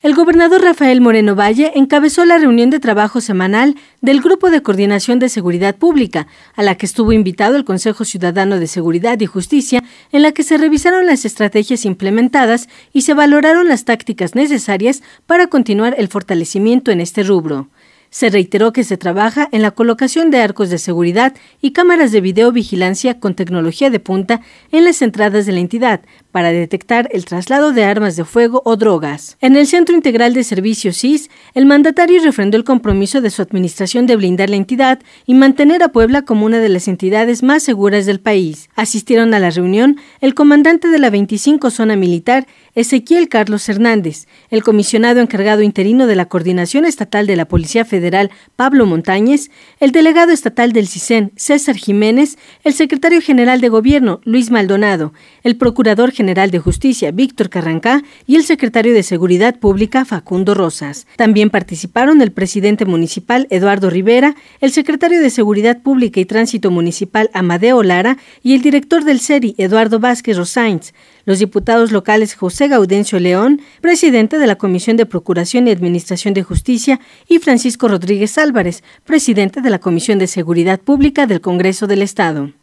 El gobernador Rafael Moreno Valle encabezó la reunión de trabajo semanal del Grupo de Coordinación de Seguridad Pública, a la que estuvo invitado el Consejo Ciudadano de Seguridad y Justicia, en la que se revisaron las estrategias implementadas y se valoraron las tácticas necesarias para continuar el fortalecimiento en este rubro. Se reiteró que se trabaja en la colocación de arcos de seguridad y cámaras de videovigilancia con tecnología de punta en las entradas de la entidad para detectar el traslado de armas de fuego o drogas. En el Centro Integral de Servicios CIS, el mandatario refrendó el compromiso de su administración de blindar la entidad y mantener a Puebla como una de las entidades más seguras del país. Asistieron a la reunión el comandante de la 25 Zona Militar, Ezequiel Carlos Hernández, el comisionado encargado interino de la Coordinación Estatal de la Policía Federal, Pablo Montañez, el delegado estatal del CISEN César Jiménez, el secretario general de Gobierno Luis Maldonado, el procurador general de Justicia Víctor Carrancá y el secretario de Seguridad Pública Facundo Rosas. También participaron el presidente municipal Eduardo Rivera, el secretario de Seguridad Pública y Tránsito Municipal Amadeo Lara y el director del CERI Eduardo Vázquez Rosainz los diputados locales José Gaudencio León, presidente de la Comisión de Procuración y Administración de Justicia, y Francisco Rodríguez Álvarez, presidente de la Comisión de Seguridad Pública del Congreso del Estado.